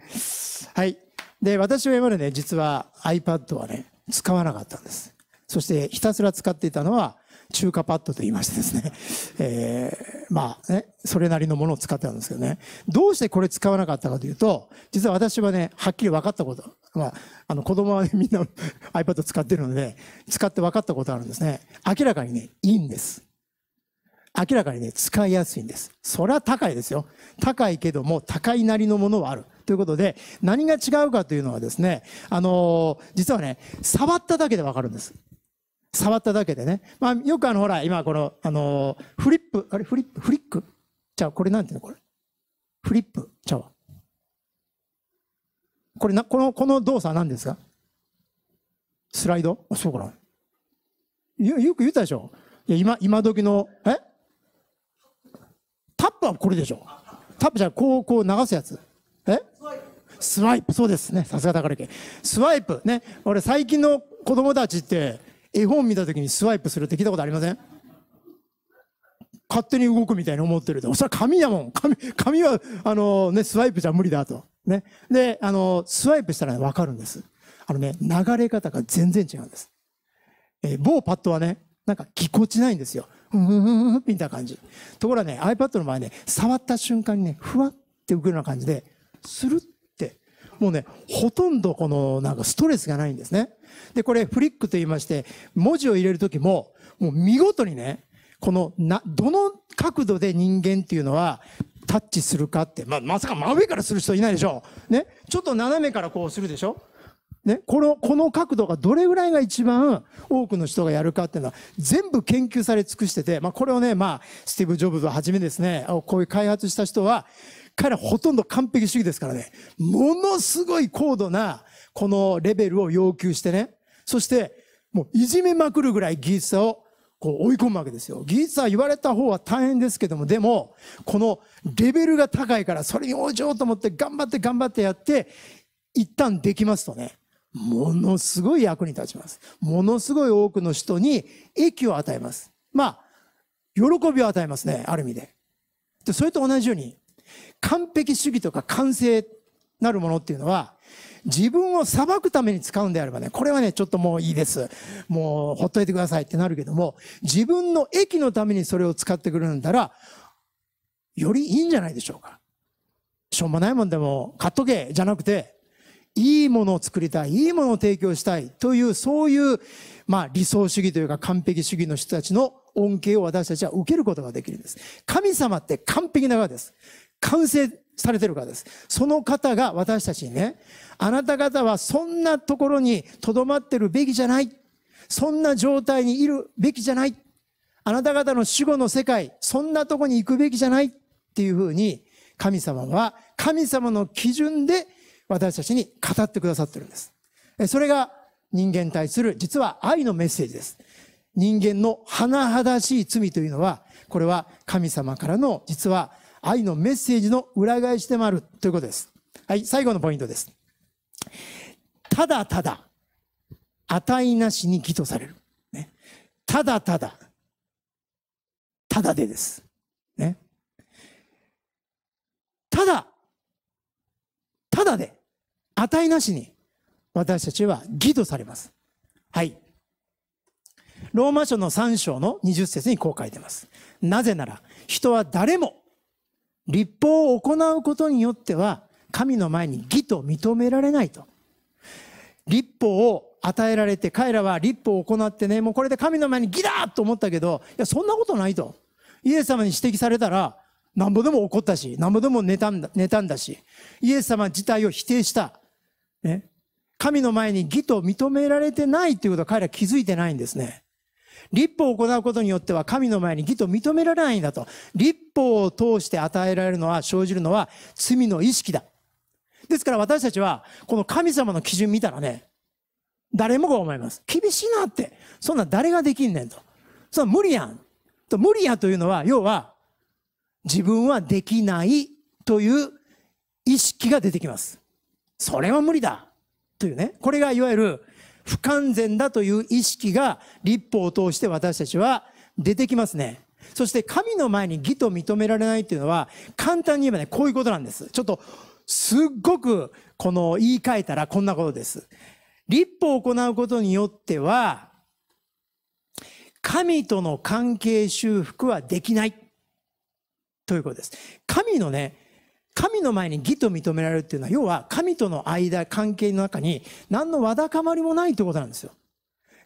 はい。で、私は今までね、実は iPad はね、使わなかったんです。そしてひたすら使っていたのは、中華パッドと言いましてですね、えー、まあね、それなりのものを使ってたんですけどね、どうしてこれ使わなかったかというと、実は私はね、はっきり分かったこと、まあ、あの子供は、みんな iPad 使ってるので、使って分かったことあるんですね。明らかにね、いいんです。明らかにね、使いやすいんです。それは高いですよ。高いけども、高いなりのものはある。ということで、何が違うかというのはですね、あのー、実はね、触っただけで分かるんです。触っただけでね。まあ、よくあの、ほら、今この、あのー、フリップ、あれ、フリップ、フリックじゃあ、これなんていうのこれ。フリップ、ちゃうこれな、この、この動作は何ですかスライドあ、そうかな。よ、よく言ったでしょいや、今、今時の、えタップはこれでしょタップじゃこう、こう流すやつ。えスワイプ、そうですね。さすが宝家。スワイプ、ね。俺、最近の子供たちって、絵本見た時にスワイプするって聞いたことありません勝手に動くみたいに思ってるで。それは紙やもん。紙、紙は、あのー、ね、スワイプじゃ無理だと。ね。で、あの、スワイプしたらわかるんです。あのね、流れ方が全然違うんです。えー、某パッドはね、なんかぎこちないんですよ。うん、うん、うん、みたいな感じ。ところがね、iPad の場合ね、触った瞬間にね、ふわって浮くような感じで、スルッて、もうね、ほとんどこの、なんかストレスがないんですね。で、これ、フリックと言いまして、文字を入れるときも、もう見事にね、このな、どの角度で人間っていうのはタッチするかって、ま、まさか真上からする人いないでしょう。ね。ちょっと斜めからこうするでしょね。この、この角度がどれぐらいが一番多くの人がやるかっていうのは全部研究され尽くしてて、まあこれをね、まあスティーブ・ジョブズをはじめですね、こういう開発した人は、彼ほとんど完璧主義ですからね、ものすごい高度なこのレベルを要求してね、そしてもういじめまくるぐらい技術をこう追い込むわけですよ。技術は言われた方は大変ですけども、でも、このレベルが高いから、それに応じようと思って頑張って頑張ってやって、一旦できますとね、ものすごい役に立ちます。ものすごい多くの人に益を与えます。まあ、喜びを与えますね、ある意味で。で、それと同じように、完璧主義とか完成なるものっていうのは、自分を裁くために使うんであればね、これはね、ちょっともういいです。もう、ほっといてくださいってなるけども、自分の益のためにそれを使ってくるんだら、よりいいんじゃないでしょうか。しょうもないもんでも買っとけじゃなくて、いいものを作りたい、いいものを提供したいという、そういう、まあ理想主義というか完璧主義の人たちの恩恵を私たちは受けることができるんです。神様って完璧な側です。完成されてるからです。その方が私たちにね、あなた方はそんなところに留まってるべきじゃない。そんな状態にいるべきじゃない。あなた方の死後の世界、そんなとこに行くべきじゃないっていうふうに、神様は神様の基準で私たちに語ってくださってるんです。それが人間に対する実は愛のメッセージです。人間の甚だしい罪というのは、これは神様からの実は愛のメッセージの裏返しでもあるということです。はい、最後のポイントです。ただただ、値なしに義とされる。ね、ただただ、ただでです。ね、ただ、ただで、値なしに私たちは義とされます。はい。ローマ書の3章の20節にこう書いてます。なぜなら、人は誰も立法を行うことによっては、神の前に義と認められないと。立法を与えられて、彼らは立法を行ってね、もうこれで神の前に義だと思ったけど、いや、そんなことないと。イエス様に指摘されたら、なんぼでも怒ったし、なんぼでもたんだ妬んだし、イエス様自体を否定した。ね、神の前に義と認められてないということは彼ら気づいてないんですね。立法を行うことによっては神の前に義と認められないんだと。立法を通して与えられるのは、生じるのは罪の意識だ。ですから私たちは、この神様の基準見たらね、誰もが思います。厳しいなって。そんな誰ができんねんと。そんな無理やん。と無理やというのは、要は、自分はできないという意識が出てきます。それは無理だ。というね。これがいわゆる不完全だという意識が立法を通して私たちは出てきますね。そして神の前に義と認められないっていうのは簡単に言えばね、こういうことなんです。ちょっとすっごくこの言い換えたらこんなことです。立法を行うことによっては神との関係修復はできないということです。神のね、神の前に義と認められるっていうのは、要は神との間、関係の中に何のわだかまりもないってことなんですよ。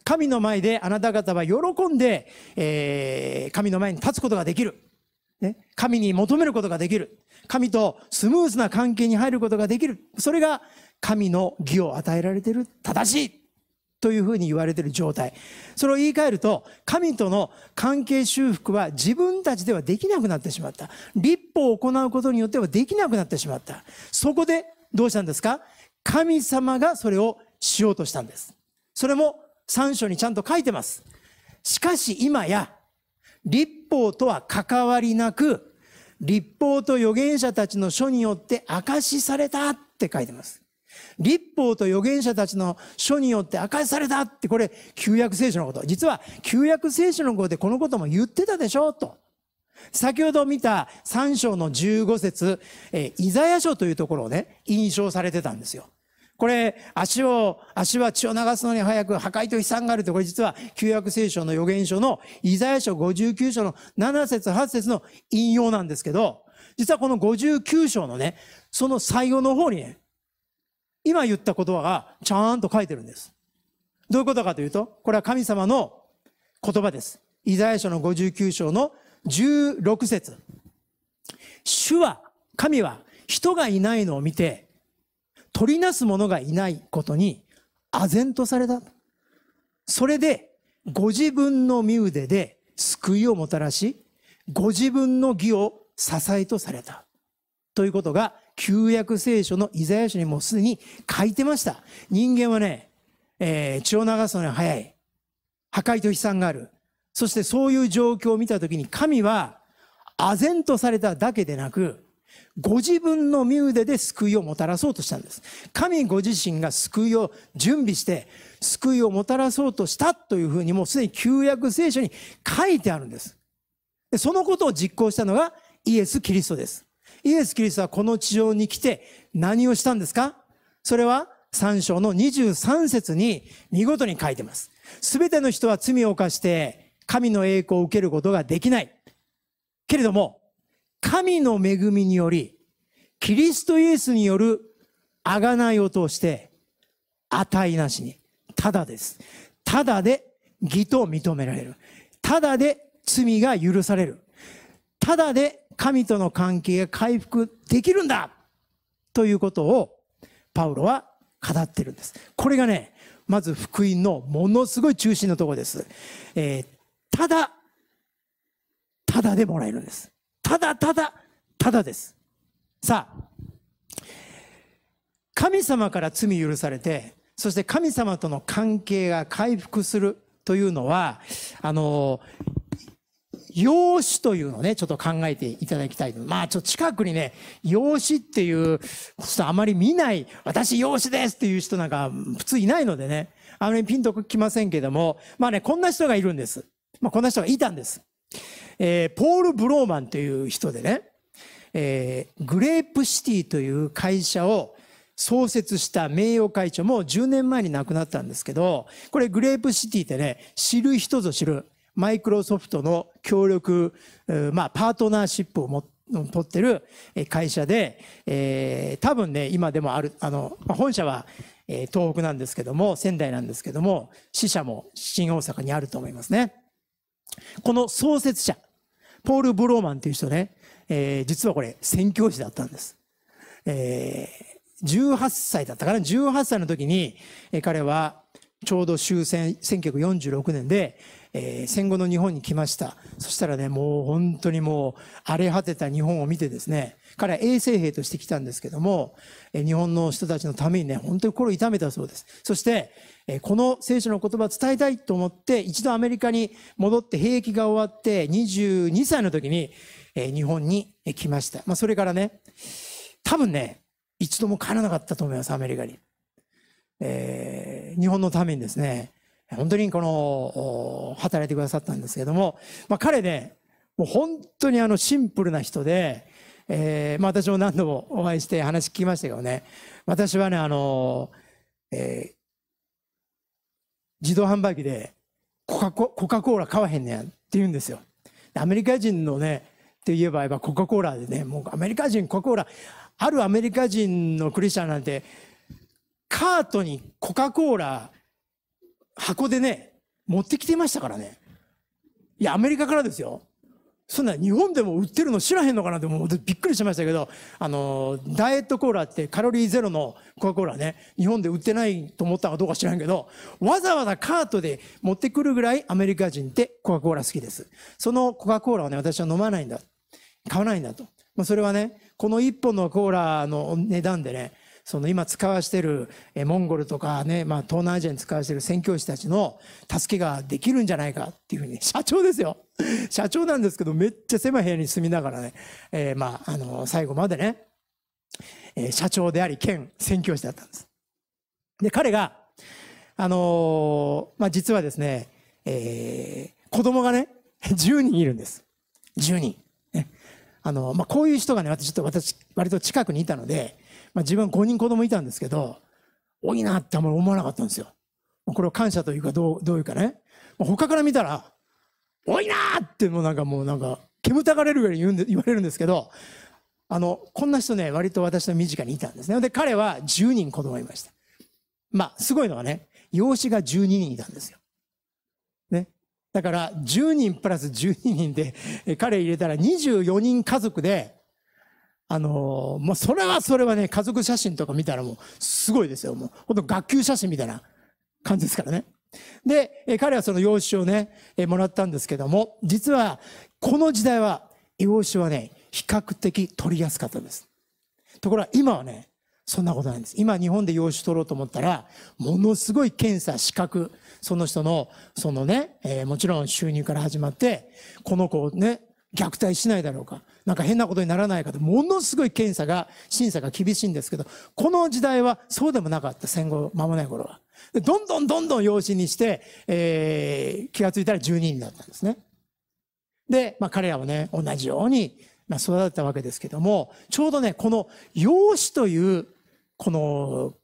神の前であなた方は喜んで、えー、神の前に立つことができる。ね、神に求めることができる。神とスムーズな関係に入ることができる。それが神の義を与えられている正しいというふうに言われている状態それを言い換えると神との関係修復は自分たちではできなくなってしまった立法を行うことによってはできなくなってしまったそこでどうしたんですか神様がそれをしようとしたんですそれも3章にちゃんと書いてますしかし今や立法とは関わりなく立法と預言者たちの書によって明かしされたって書いてます立法と預言者たちの書によって明かされたって、これ、旧約聖書のこと。実は、旧約聖書のことでこのことも言ってたでしょと。先ほど見た3章の15節、えー、イザヤ書というところをね、印象されてたんですよ。これ、足を、足は血を流すのに早く破壊と悲惨があるって、これ実は旧約聖書の預言書のイザヤ書59章の7節8節の引用なんですけど、実はこの59章のね、その最後の方にね、今言った言葉がちゃんと書いてるんです。どういうことかというと、これは神様の言葉です。イザヤ書の59章の16節主は、神は人がいないのを見て、取りなす者がいないことに、唖然とされた。それで、ご自分の身腕で救いをもたらし、ご自分の義を支えとされた。ということが旧約聖書のイザヤ書にもうすでに書いてました。人間はね、えー、血を流すのに早い。破壊と悲惨がある。そしてそういう状況を見たときに神は、唖然とされただけでなく、ご自分の身腕で救いをもたらそうとしたんです。神ご自身が救いを準備して、救いをもたらそうとしたというふうにもうすでに旧約聖書に書いてあるんです。そのことを実行したのがイエス・キリストです。イエス・キリストはこの地上に来て何をしたんですかそれは3章の23節に見事に書いてます。すべての人は罪を犯して神の栄光を受けることができない。けれども、神の恵みにより、キリストイエスによる贖いを通して、値なしに、ただです。ただで義と認められる。ただで罪が許される。ただで神との関係が回復できるんだということをパウロは語ってるんです。これがね、まず福音のものすごい中心のところです。えー、ただ、ただでもらえるんです。ただただ、ただです。さあ、神様から罪許されて、そして神様との関係が回復するというのは、あの、養子というのをね、ちょっと考えていただきたい。まあ、ちょっと近くにね、養子っていう、ちょっとあまり見ない、私養子ですっていう人なんか普通いないのでね、あまりピンときませんけども、まあね、こんな人がいるんです。まあ、こんな人がいたんです。えー、ポール・ブローマンという人でね、えー、グレープシティという会社を創設した名誉会長も10年前に亡くなったんですけど、これグレープシティってね、知る人ぞ知るマイクロソフトの協力、まあ、パートナーシップを持って取ってる会社で、えー、多分ね、今でもある、あの、本社は、えー、東北なんですけども、仙台なんですけども、支社も新大阪にあると思いますね。この創設者、ポール・ブローマンという人ね、えー、実はこれ、宣教師だったんです。えー、18歳だったかな ?18 歳の時に、えー、彼はちょうど終戦、1946年で、えー、戦後の日本に来ましたそしたらねもう本当にもう荒れ果てた日本を見てですね彼は衛生兵として来たんですけども、えー、日本の人たちのためにね本当に心を痛めたそうですそして、えー、この聖書の言葉を伝えたいと思って一度アメリカに戻って兵役が終わって22歳の時に、えー、日本に来ました、まあ、それからね多分ね一度も帰らなかったと思いますアメリカに、えー、日本のためにですね本当にこの、働いてくださったんですけども、まあ、彼ね、もう本当にあのシンプルな人で、えー、まあ、私も何度もお会いして話聞きましたけどね、私はね、あの、えー、自動販売機でコカココカ・コーラ買わへんねんって言うんですよ。アメリカ人のね、って言えばやっぱコカ・コーラでね、もうアメリカ人コカ・コーラ、あるアメリカ人のクリスチャンなんて、カートにコカ・コーラ箱でね、持ってきていましたからね。いや、アメリカからですよ。そんな日本でも売ってるの知らへんのかなってもびっくりしましたけど、あの、ダイエットコーラってカロリーゼロのコカ・コーラね、日本で売ってないと思ったかどうか知らんけど、わざわざカートで持ってくるぐらいアメリカ人ってコカ・コーラ好きです。そのコカ・コーラをね、私は飲まないんだ。買わないんだと。まあ、それはね、この一本のコーラの値段でね、その今使わしているモンゴルとかね、まあ、東南アジアに使わしてる宣教師たちの助けができるんじゃないかっていうふうに、社長ですよ。社長なんですけど、めっちゃ狭い部屋に住みながらね、えー、まあ、あの、最後までね、えー、社長であり、兼宣教師だったんです。で、彼が、あのー、まあ、実はですね、えー、子供がね、10 人いるんです。10人。あの、まあ、こういう人がね、私、ちょっと私、割と近くにいたので、まあ、自分は5人子供いたんですけど、多いなってあんまり思わなかったんですよ。これを感謝というかどう、どういうかね。他から見たら、多いなってもうなんかもうなんか、煙たがれるように言うんで言われるんですけど、あの、こんな人ね、割と私の身近にいたんですね。で、彼は10人子供いました。まあ、すごいのはね、養子が12人いたんですよ。ね。だから、10人プラス12人で、彼入れたら24人家族で、あのー、う、それはそれはね、家族写真とか見たらもう、すごいですよ。もう、ほんと学級写真みたいな感じですからね。で、え彼はその養子をね、えもらったんですけども、実は、この時代は、養子はね、比較的取りやすかったです。ところが今はね、そんなことないんです。今日本で養子取ろうと思ったら、ものすごい検査、資格、その人の、そのね、えー、もちろん収入から始まって、この子をね、虐待しないだろうか、なんか変なことにならないかと、ものすごい検査が、審査が厳しいんですけど、この時代はそうでもなかった、戦後間もない頃は。どんどんどんどん養子にして、えー、気がついたら12人だったんですね。で、まあ彼らはね、同じように、まあ、育てたわけですけども、ちょうどね、この養子という、この、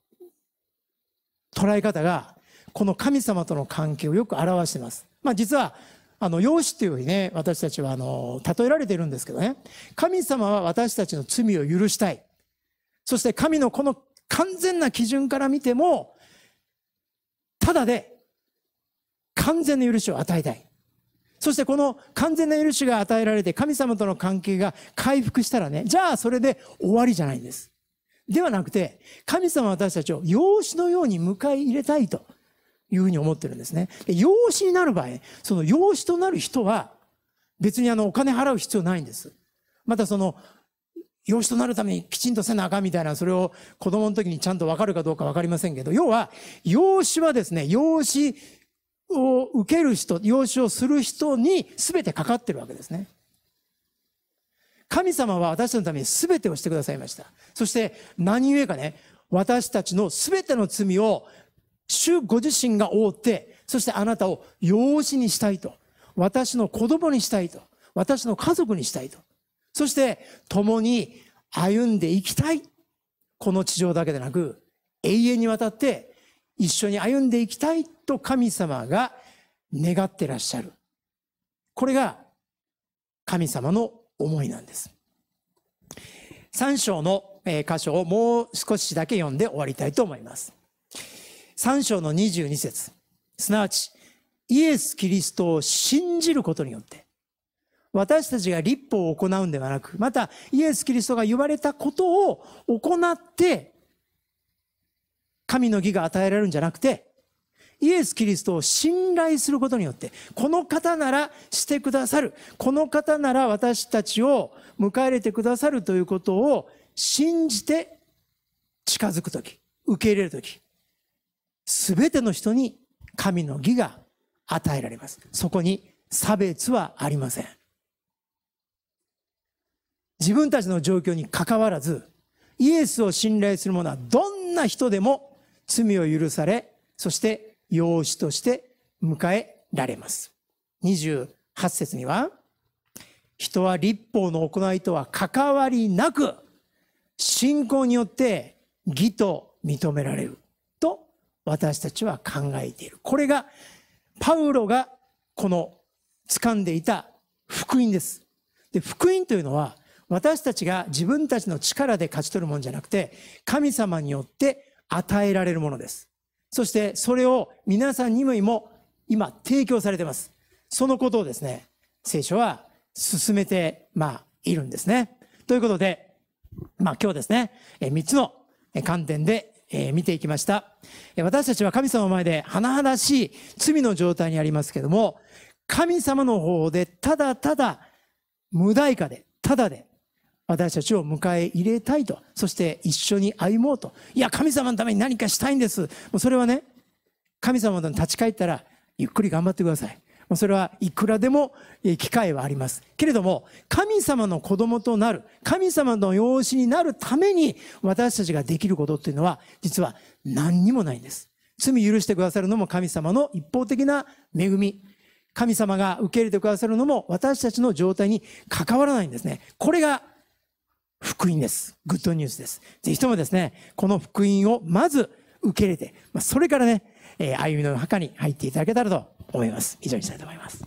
捉え方が、この神様との関係をよく表してます。まあ実は、あの、容姿というふうにね、私たちはあの、例えられているんですけどね、神様は私たちの罪を許したい。そして神のこの完全な基準から見ても、ただで完全な許しを与えたい。そしてこの完全な許しが与えられて神様との関係が回復したらね、じゃあそれで終わりじゃないんです。ではなくて、神様は私たちを養子のように迎え入れたいというふうに思ってるんですね。で養子になる場合、その養子となる人は、別にあの、お金払う必要ないんです。またその、養子となるためにきちんとせなあかんみたいな、それを子供の時にちゃんとわかるかどうかわかりませんけど、要は、養子はですね、養子を受ける人、養子をする人に全てかかってるわけですね。神様は私のために全てをしてくださいました。そして何故かね、私たちの全ての罪を主ご自身が覆って、そしてあなたを養子にしたいと。私の子供にしたいと。私の家族にしたいと。そして、共に歩んでいきたい。この地上だけでなく、永遠にわたって一緒に歩んでいきたいと神様が願ってらっしゃる。これが神様の思いなんです。3章の箇所をもう少しだけ読んで終わりたいと思います。3章の22節すなわち、イエス・キリストを信じることによって、私たちが立法を行うんではなく、またイエス・キリストが言われたことを行って、神の義が与えられるんじゃなくて、イエス・キリストを信頼することによって、この方ならしてくださる、この方なら私たちを迎え入れてくださるということを信じて近づくとき、受け入れるとき、すべての人に神の義が与えられます。そこに差別はありません。自分たちの状況にかかわらず、イエスを信頼する者はどんな人でも罪を許され、そして養子として迎えられます。28節には、人は立法の行いとは関わりなく、信仰によって義と認められる。私たちは考えている。これがパウロがこの掴んでいた福音です。で、福音というのは私たちが自分たちの力で勝ち取るもんじゃなくて、神様によって与えられるものです。そしてそれを皆さんにも今提供されています。そのことをですね、聖書は進めて、まあ、いるんですね。ということで、まあ今日ですね、3つの観点でえー、見ていきました。私たちは神様の前で甚だしい罪の状態にありますけども、神様の方でただただ無代価で、ただで私たちを迎え入れたいと、そして一緒に歩もうと。いや、神様のために何かしたいんです。もうそれはね、神様の立ち返ったら、ゆっくり頑張ってください。それはいくらでも機会はあります。けれども、神様の子供となる、神様の養子になるために私たちができることっていうのは、実は何にもないんです。罪許してくださるのも神様の一方的な恵み。神様が受け入れてくださるのも私たちの状態に関わらないんですね。これが福音です。グッドニュースです。ぜひともですね、この福音をまず受け入れて、まそれからね、え歩みの墓に入っていただけたらと思います以上にしたいと思います